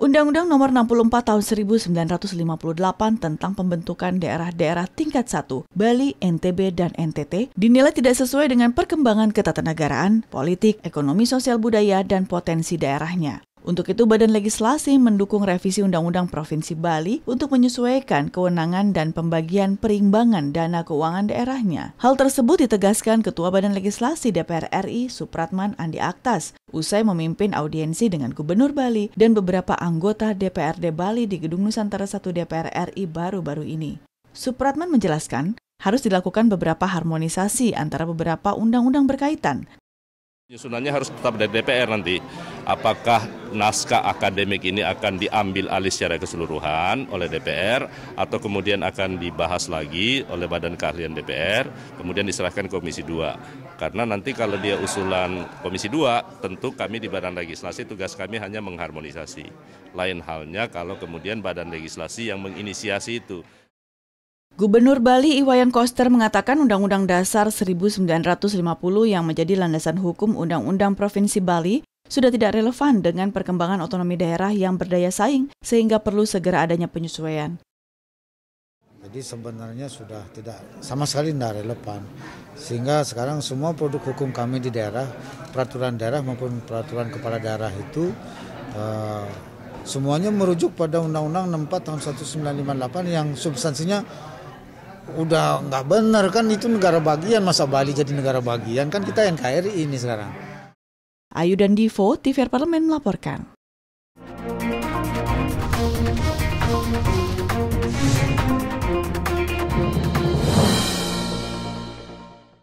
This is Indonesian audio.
Undang-Undang Nomor 64 Tahun 1958 tentang pembentukan daerah-daerah tingkat 1, Bali, NTB, dan NTT dinilai tidak sesuai dengan perkembangan ketatanegaraan, politik, ekonomi sosial budaya, dan potensi daerahnya. Untuk itu, Badan Legislasi mendukung revisi Undang-Undang Provinsi Bali untuk menyesuaikan kewenangan dan pembagian perimbangan dana keuangan daerahnya. Hal tersebut ditegaskan Ketua Badan Legislasi DPR RI Supratman Andi Aktas usai memimpin audiensi dengan Gubernur Bali dan beberapa anggota DPRD Bali di Gedung Nusantara 1 DPR RI baru-baru ini. Supratman menjelaskan, harus dilakukan beberapa harmonisasi antara beberapa undang-undang berkaitan, Penyusunannya harus tetap dari DPR nanti apakah naskah akademik ini akan diambil alih secara keseluruhan oleh DPR atau kemudian akan dibahas lagi oleh Badan Keahlian DPR kemudian diserahkan Komisi 2 karena nanti kalau dia usulan Komisi 2 tentu kami di Badan Legislasi tugas kami hanya mengharmonisasi lain halnya kalau kemudian Badan Legislasi yang menginisiasi itu Gubernur Bali Iwayan Koster mengatakan Undang-Undang Dasar 1950 yang menjadi landasan hukum Undang-Undang Provinsi Bali sudah tidak relevan dengan perkembangan otonomi daerah yang berdaya saing sehingga perlu segera adanya penyesuaian. Jadi sebenarnya sudah tidak sama sekali tidak relevan. Sehingga sekarang semua produk hukum kami di daerah, peraturan daerah maupun peraturan kepala daerah itu uh, semuanya merujuk pada Undang-Undang 64 tahun 1958 yang substansinya udah nggak benar kan itu negara bagian masa Bali jadi negara bagian kan kita NKRI ini sekarang. Ayu dan Divo, TVR Parlemen melaporkan.